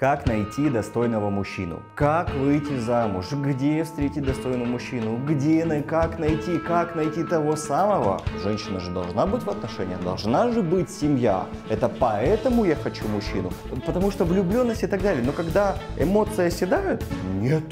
Как найти достойного мужчину? Как выйти замуж? Где встретить достойного мужчину? Где, как найти, как найти того самого? Женщина же должна быть в отношениях, должна же быть семья. Это поэтому я хочу мужчину, потому что влюбленность и так далее. Но когда эмоции оседают, нет,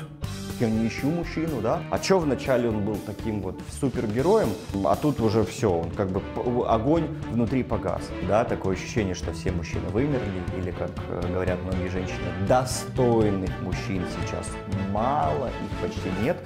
я не ищу мужчину, да. А чё вначале он был таким вот супергероем, а тут уже все, он как бы огонь внутри погас, да, такое ощущение, что все мужчины вымерли, или, как э, говорят многие женщины, достойных мужчин сейчас мало, их почти нет.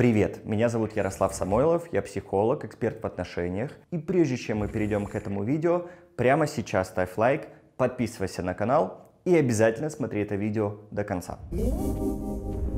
Привет, меня зовут Ярослав Самойлов, я психолог, эксперт в отношениях. И прежде чем мы перейдем к этому видео, прямо сейчас ставь лайк, подписывайся на канал и обязательно смотри это видео до конца.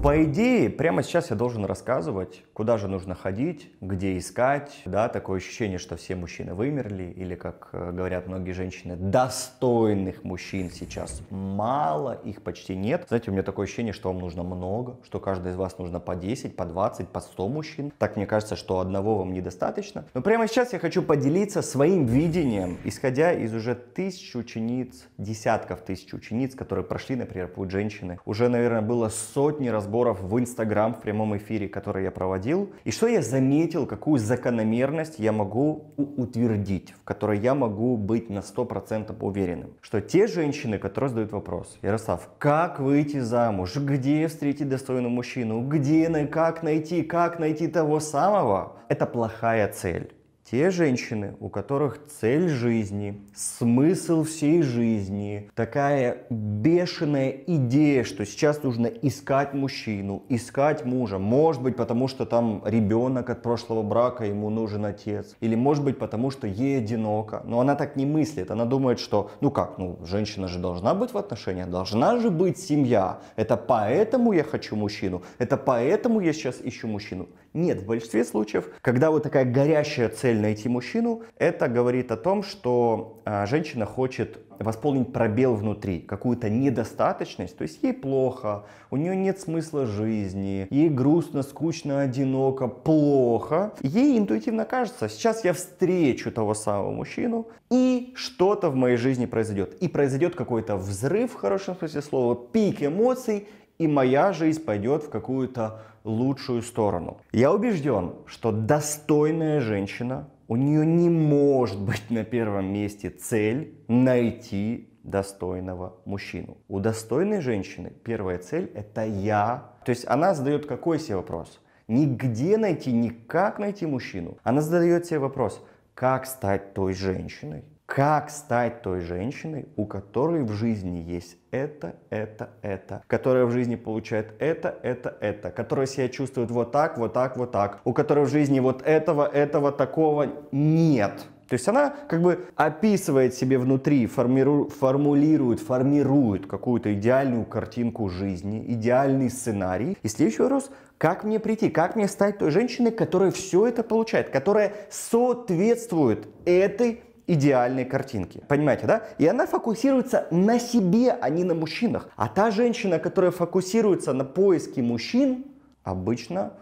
По идее, прямо сейчас я должен рассказывать, куда же нужно ходить, где искать. Да, такое ощущение, что все мужчины вымерли, или, как э, говорят многие женщины, достойных мужчин сейчас мало, их почти нет. Знаете, у меня такое ощущение, что вам нужно много, что каждый из вас нужно по 10, по 20, по 100 мужчин. Так мне кажется, что одного вам недостаточно. Но прямо сейчас я хочу поделиться своим видением, исходя из уже тысяч учениц, десятков тысяч учениц, которые прошли, например, путь женщины. Уже, наверное, было сотни раз разборов в Инстаграм в прямом эфире, который я проводил, и что я заметил, какую закономерность я могу утвердить, в которой я могу быть на 100% уверенным, что те женщины, которые задают вопрос, Ярослав, как выйти замуж, где встретить достойного мужчину, где, как найти, как найти того самого, это плохая цель. Те женщины, у которых цель жизни, смысл всей жизни, такая бешеная идея, что сейчас нужно искать мужчину, искать мужа. Может быть, потому что там ребенок от прошлого брака, ему нужен отец. Или может быть, потому что ей одиноко. Но она так не мыслит. Она думает, что, ну как, ну женщина же должна быть в отношениях, должна же быть семья. Это поэтому я хочу мужчину, это поэтому я сейчас ищу мужчину. Нет, в большинстве случаев, когда вот такая горящая цель найти мужчину, это говорит о том, что а, женщина хочет восполнить пробел внутри, какую-то недостаточность, то есть ей плохо, у нее нет смысла жизни, ей грустно, скучно, одиноко, плохо. Ей интуитивно кажется, сейчас я встречу того самого мужчину, и что-то в моей жизни произойдет. И произойдет какой-то взрыв, в хорошем смысле слова, пик эмоций, и моя жизнь пойдет в какую-то лучшую сторону. Я убежден, что достойная женщина, у нее не может быть на первом месте цель найти достойного мужчину. У достойной женщины первая цель – это я. То есть она задает какой себе вопрос? нигде найти, никак найти мужчину. Она задает себе вопрос, как стать той женщиной, как стать той женщиной, у которой в жизни есть это, это, это, которая в жизни получает это, это, это, которая себя чувствует вот так, вот так, вот так, у которой в жизни вот этого, этого, такого нет. То есть она как бы описывает себе внутри, формиру, формулирует, формирует какую-то идеальную картинку жизни, идеальный сценарий. И следующий вопрос, как мне прийти, как мне стать той женщиной, которая все это получает, которая соответствует этой идеальной картинки. Понимаете, да? И она фокусируется на себе, а не на мужчинах. А та женщина, которая фокусируется на поиске мужчин, обычно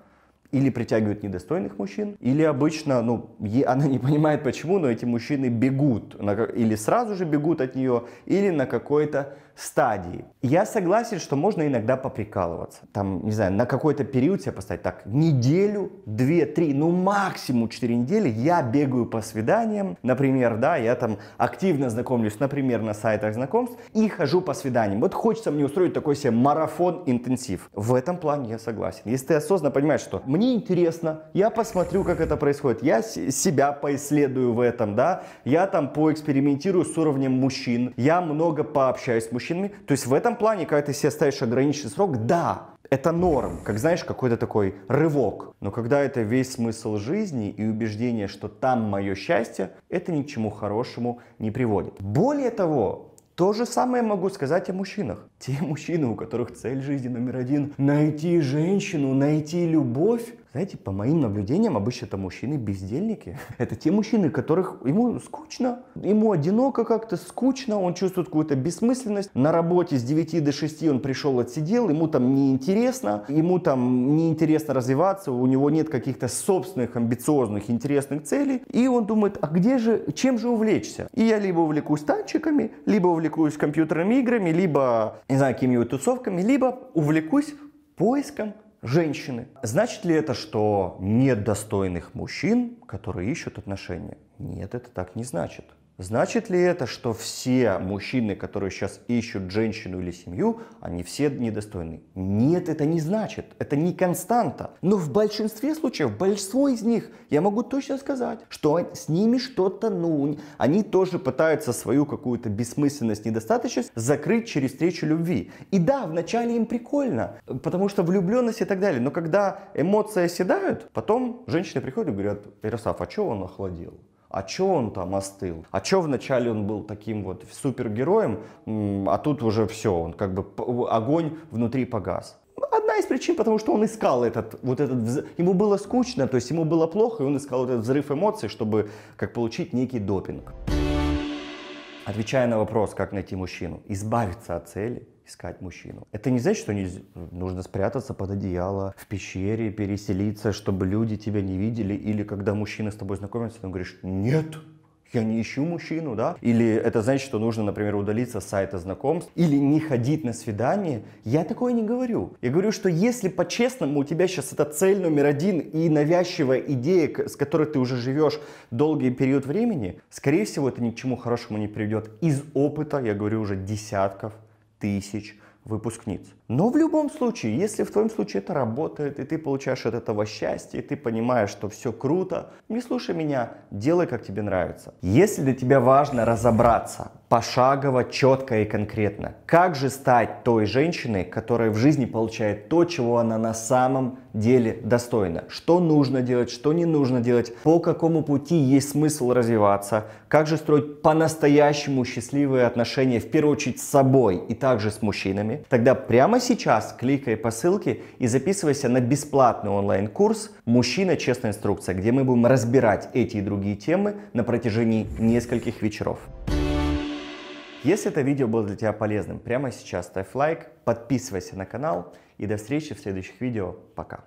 или притягивают недостойных мужчин, или обычно, ну, е, она не понимает почему, но эти мужчины бегут, на, или сразу же бегут от нее, или на какой-то стадии. Я согласен, что можно иногда поприкалываться. Там, не знаю, на какой-то период себя поставить так, неделю, две, три, ну максимум четыре недели я бегаю по свиданиям, например, да, я там активно знакомлюсь, например, на сайтах знакомств и хожу по свиданиям. Вот хочется мне устроить такой себе марафон-интенсив. В этом плане я согласен. Если ты осознанно понимаешь, что мне мне интересно, я посмотрю, как это происходит, я себя поисследую в этом, да, я там поэкспериментирую с уровнем мужчин, я много пообщаюсь с мужчинами, то есть в этом плане, когда ты себе ставишь ограниченный срок, да, это норм, как знаешь, какой-то такой рывок. Но когда это весь смысл жизни и убеждение, что там мое счастье, это ни к чему хорошему не приводит. Более того, то же самое могу сказать о мужчинах. Те мужчины, у которых цель жизни номер один – найти женщину, найти любовь, знаете, по моим наблюдениям, обычно это мужчины-бездельники. Это те мужчины, которых ему скучно, ему одиноко как-то, скучно, он чувствует какую-то бессмысленность. На работе с 9 до 6 он пришел, отсидел, ему там неинтересно, ему там неинтересно развиваться, у него нет каких-то собственных амбициозных, интересных целей. И он думает, а где же, чем же увлечься? И я либо увлекусь танчиками, либо увлекусь компьютерными играми, либо, не знаю, какими-нибудь тусовками, либо увлекусь поиском женщины. Значит ли это, что нет достойных мужчин, которые ищут отношения? Нет, это так не значит. Значит ли это, что все мужчины, которые сейчас ищут женщину или семью, они все недостойны? Нет, это не значит. Это не константа. Но в большинстве случаев, большинство из них, я могу точно сказать, что с ними что-то, ну, они тоже пытаются свою какую-то бессмысленность, недостаточность закрыть через встречу любви. И да, вначале им прикольно, потому что влюбленность и так далее. Но когда эмоции оседают, потом женщины приходят и говорят, Ярослав, а что он охладел? а чё он там остыл? А чё вначале он был таким вот супергероем, а тут уже все, он как бы огонь внутри погас. Одна из причин, потому что он искал этот, вот этот, ему было скучно, то есть ему было плохо, и он искал этот взрыв эмоций, чтобы как получить некий допинг. Отвечая на вопрос, как найти мужчину, избавиться от цели, искать мужчину. Это не значит, что нужно спрятаться под одеяло, в пещере, переселиться, чтобы люди тебя не видели. Или когда мужчина с тобой знакомится, ты говоришь «нет». Я не ищу мужчину, да? Или это значит, что нужно, например, удалиться с сайта знакомств, или не ходить на свидание. Я такое не говорю. Я говорю, что если по-честному у тебя сейчас это цель номер один и навязчивая идея, с которой ты уже живешь долгий период времени, скорее всего, это ни к чему хорошему не приведет. Из опыта, я говорю уже десятков тысяч выпускниц. Но в любом случае, если в твоем случае это работает, и ты получаешь от этого счастье, и ты понимаешь, что все круто, не слушай меня, делай, как тебе нравится. Если для тебя важно разобраться пошагово, четко и конкретно, как же стать той женщиной, которая в жизни получает то, чего она на самом деле достойна, что нужно делать, что не нужно делать, по какому пути есть смысл развиваться, как же строить по-настоящему счастливые отношения, в первую очередь с собой и также с мужчинами, теме, тогда прямо сейчас кликай по ссылке и записывайся на бесплатный онлайн-курс «Мужчина. Честная инструкция», где мы будем разбирать эти и другие темы на протяжении нескольких вечеров. Если это видео было для тебя полезным, прямо сейчас ставь лайк, подписывайся на канал и до встречи в следующих видео. Пока!